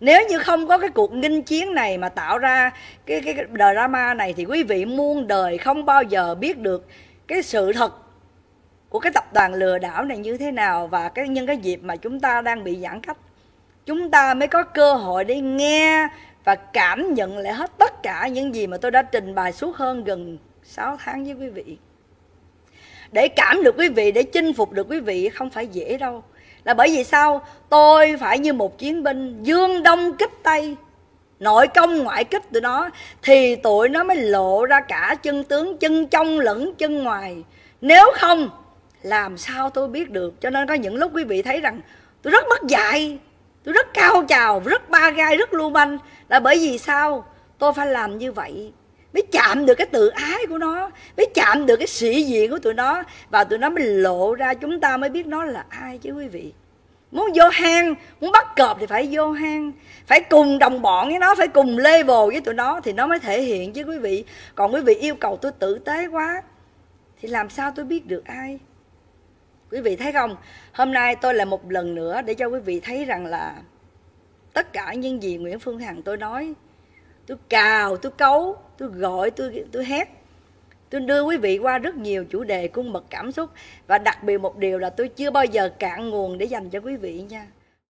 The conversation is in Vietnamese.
nếu như không có cái cuộc nghinh chiến này mà tạo ra cái cái, cái drama này thì quý vị muôn đời không bao giờ biết được cái sự thật của cái tập đoàn lừa đảo này như thế nào và cái nhân cái dịp mà chúng ta đang bị giãn cách chúng ta mới có cơ hội để nghe và cảm nhận lại hết tất cả những gì mà tôi đã trình bày suốt hơn gần 6 tháng với quý vị để cảm được quý vị để chinh phục được quý vị không phải dễ đâu là bởi vì sao tôi phải như một chiến binh dương đông kích tây nội công ngoại kích tụi nó thì tụi nó mới lộ ra cả chân tướng chân trong lẫn chân ngoài nếu không làm sao tôi biết được cho nên có những lúc quý vị thấy rằng tôi rất mất dạy tôi rất cao trào rất ba gai rất lưu manh là bởi vì sao tôi phải làm như vậy mới chạm được cái tự ái của nó mới chạm được cái sĩ diện của tụi nó và tụi nó mới lộ ra chúng ta mới biết nó là ai chứ quý vị muốn vô hang muốn bắt cọp thì phải vô hang phải cùng đồng bọn với nó phải cùng level với tụi nó thì nó mới thể hiện chứ quý vị còn quý vị yêu cầu tôi tử tế quá thì làm sao tôi biết được ai quý vị thấy không hôm nay tôi là một lần nữa để cho quý vị thấy rằng là tất cả những gì nguyễn phương hằng tôi nói tôi cào tôi cấu tôi gọi tôi tôi hét tôi đưa quý vị qua rất nhiều chủ đề cung bậc cảm xúc và đặc biệt một điều là tôi chưa bao giờ cạn nguồn để dành cho quý vị nha